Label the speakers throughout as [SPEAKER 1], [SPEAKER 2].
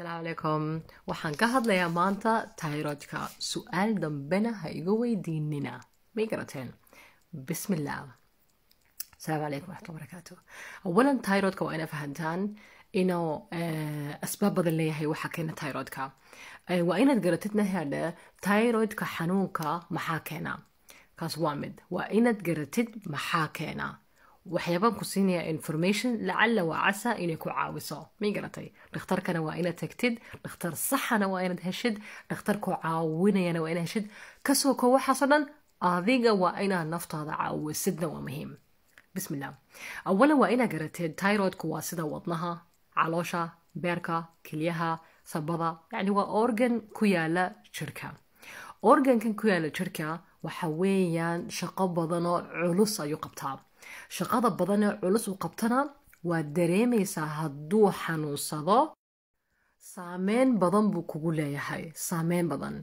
[SPEAKER 1] السلام عليكم waxaan ka hadlayaa maanta tayroidka su-aal dambena ha iga بسم الله السلام عليكم ورحمة الله وبركاته أولا تايروتكا وأنا فهمتان إنه آه، أسباب بدل لي هي وحكينا تايروتكا آه، وأنا قرأتنا هذا تايروتكا حنوكا محاكينا كاس وامد وأنا قرأتت محاكينا waxyaabaan ku siinaya information lacala wacasa inay ku caawiso may garatay dhakhtarkana waa inaad tagtid dhakhtar saxana waa inaad heshid dhakhtar ku caawinayana waa inaad heshid kasoo koo waxaasoo dhan adiga waa inaad naftaada caawisidna waa muhiim بسم الله أولا وإنا قرأتين تايرويدكو واسدة وضنها علوشة بيركا كليها صبضة يعني هو أورجن كويالا شركة أورجن كان كويالا شركة وحويا شقبضنا علوصة يقبتها shaqada badan ee culus u qabtana waad dareemaysaa hadduu xanuunsado saameyn badan buu kugu leeyahay saameyn badan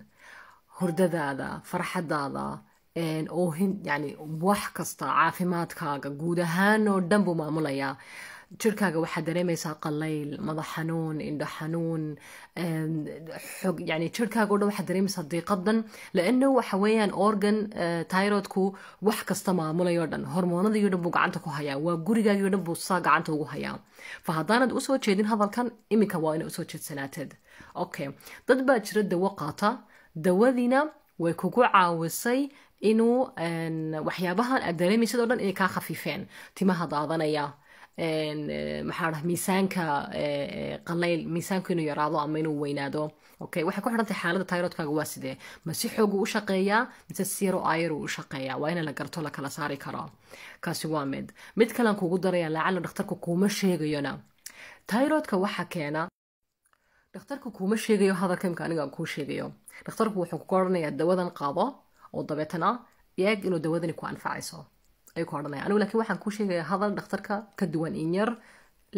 [SPEAKER 1] hordadaada farxadaada oohin yani wax kasta caafimaadkaaga guud ahaan oo dhan buu maamulayaa jirkaaga waxaad dareemaysaa qalayl madax xanuun indho xanuun xog yani jirkaaga o dhan waxaad dareemaysaa diiqadan laano waxa weeyaan organ eh, tyrodku wax kasta maamulay dhan hormoonadii dhan buu gacanta ku hayaa waa gurigaagii dhan buu saa gacanta ugu hayaa fa haddaanad usoo jeedin hadalkan iminka waa ina usoo jeedsanaateed okay dad baa jira dawo qaata dawadiina way kugu caawisay inuu waxyaabahan aad dareemaysid o dhan inay kaa khafiifeen timaha daadanaya Eh, maxaa dhaha miisaanka eh, eh, qaleyl miisaanku inuu yaraado ama inuu weynaado okay waxay ku xidhan tahay tayrodkaaga waa sidee ma si xoogu u shaqeeyaa mise siro ayaru u shaqeeyaa waa inaan la garto la kala saari karo kaasi waa mid mid kalean kugu daraya lacala dhakhtarku kuuma sheegayona tayrodka waxa keena dhakhtarku kuuma sheegayo hadalka imka aniga kuu sheegayo dhakhtarku wuxuu ku odhanayaa dawadan qaado oo dabeetana eeg inuu dawadani ku anfacayso ayuu ku odhanaya anigu laakiin waxaan kuu sheegaya hadal dhakhtarka ka duwan inyar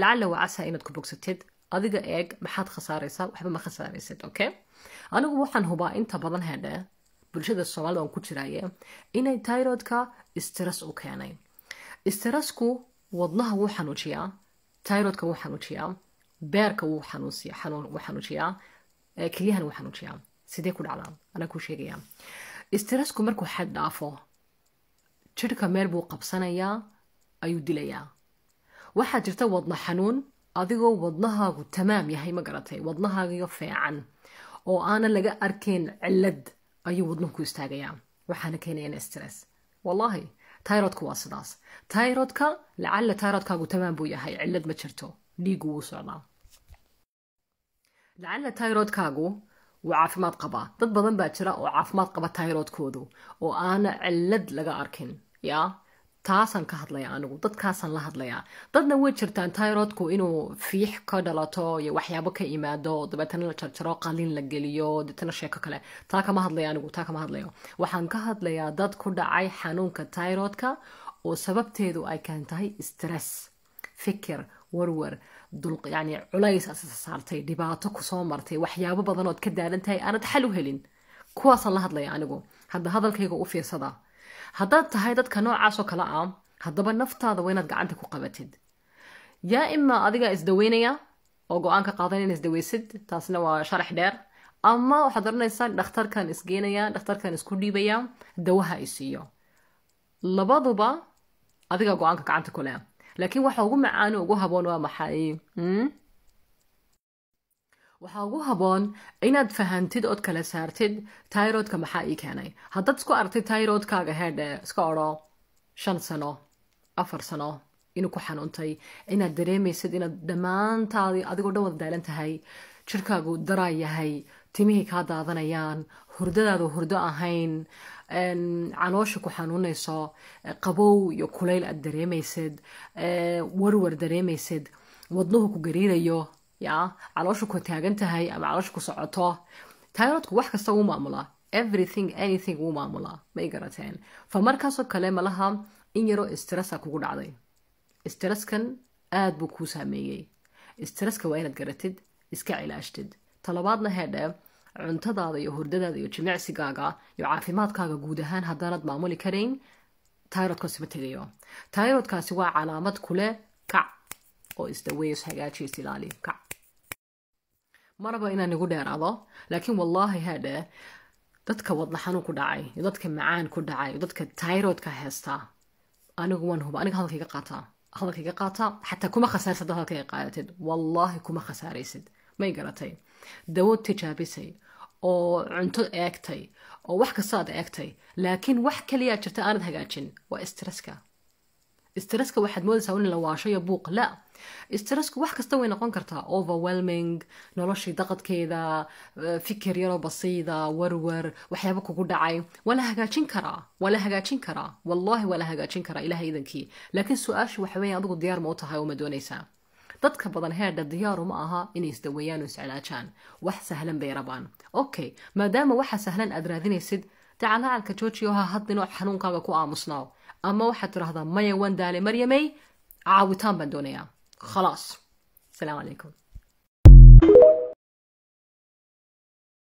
[SPEAKER 1] lacalla wacasa inaad ku bogsatid adiga eeg maxaad khasaaraysaa waxba ma khasaaraysid okay anigu waxaan hubaa inta badan hedhe bulshada soomaalida aan ku jiraaye inay tyrodka stress u keenay stressku wadnaha wuu xanuujiyaa tyrodka wuu xanuujiyaa beerka wuu xanuunsiya xanuun wuu xanuujiyaa kelyahan wuu xanuujiyaa sidee ku dhacdaa anaa kuu sheegayaa stressku markuu xad dhaafo jidhka meel buu qabsanayaa ayuu dilayaa waxaa jirta wadna xanuun adigoo wadnahaagu tamaam yahay ma garatay wadnahaagiyo feecan oo aanan laga arkayn cillad ayuu wadnuhu ku istaagayaa waxaana keenayana stress wallaahi tayrodka waa sidaas tayrodka lacalla tayrodkaagu tamaam buu yahay cillad ma jirto dhiiggu wuu socdaa lacalla tayrodkaagu وعافمات قبا ضد بدن باجرة وعافمات قبا تايروت كودو وأنا علد لقى أركن ya taasaan ka hadlayaa anigu dadkaasaan la hadlayaa dadna way jirtaan tyrodku inuu fiix ka dhalato iyo waxyaabo ka imaado dabeetana la jarjaro qalin la geliyo deetana sheeko kale taa kama hadlaya anigu taa kama hadlayo waxaan ka hadlayaa dad ku dhacay xanuunka tyrodka oo sababteedu ay keentahay stress fikir warwar yani culays as saartay dhibaato kusoo martay waxyaabo badanood ka daalan aanad xal u helin kuwaasaan la hadlaya anigu hadda hadalkayga u fiirsada haddaad tahay dadka noocaasoo kale ah haddaba naftaada waa inaad gacanta ku qabatid yaa imaa adigaa isdaweynaya oo go aanka qaadan ina isdaweysid taasna waa sharax dheer ama waxaad odhanaysaa dhakhtarkan isgeenaya dhakhtarkan isku dhiibaya dawaha i siiyo labaduba adigaa go-aanka gacanta ku leh laakiin waxa ugu macaano ugu haboon waa maxay hmm? waxaa ugu haboon inaad fahantid ood kala saartid tyrodka maxaa ii keenay haddaad isku aragtid tairodkaaga heedhe iska odho shan sano afar sano inuu ku xanuuntay inaad dareemaysid inaad dhammaantaadi adigoo dhan wada daalan tahay jirkaagu daraa yahay timihii kaa daadanayaan hurdadaadu hurdo ahayn caloosha ku xanuunayso qabow iyo kulayl aad dareemaysid warwar dareemaysid wadnuhu ku gariirayo yaa caloosha ku taagan tahay ama caloosha ku socoto tayrodku wax kasta wuu maamulaa everything anything wuu maamulaa may garateen fa markaasoo kale malaha in yaroo stressa kugu dhacday stresskan aad buu kuu saameeyey stresska waa inaad garatid iska cilaashtid talabaadna heedhe cuntadaada iyo hurdadaada iyo jimicsigaaga iyo caafimaadkaaga guud ahaan haddaanaad maamuli karayn tyrodkaasima tegayo tyrodkaasi waa calaamad kule kac oo isdaweeyo is is ilaali kac maraba inaan igu dheeraado laakiin wallaahi hadhe dadka wadna xanuun ku dhacay iyo dadka macaan ku dhacay iyo dadka tairoodka heestaa anigu waan huba aniga hadalkaiga qaataa hadalkaiga qaataa xataa kuma khasaarsad hadalkaiga qaadatid wallaahi kuma khasaaraysid may garatay dawo tijaabisay oo cunto eegtay oo wax kasta aad eegtay laakiin wax kaliyaa jirta aanad hagaajin waa stresska istreska waxaad moodaysaa in la waashayo buuq la stressku wax kasta way noqon kartaa overwhelming noloshii daqadkeeda eh, fikir yaroo basiida warwar waxyaaba kugu dhacay waa la hagaajin karaa waa la hagaajin karaa wallahi waa la hagaajin karaa ilaha idankii laakiin su-aashu waxa adigu diyaar ma u tahay oo doonaysaa dadka badan heedha diyaaru ma aha inay isdaweeyaan oo iscilaajaan wax sahlan bay rabaan okay maadaama waxa sahlan aad raadinaysid dacalacalka jooji oo xanuunkaaga ku aamusnaaw اما وحد رهضه مي وان دالي مريمي عاوتان بندونيا خلاص السلام عليكم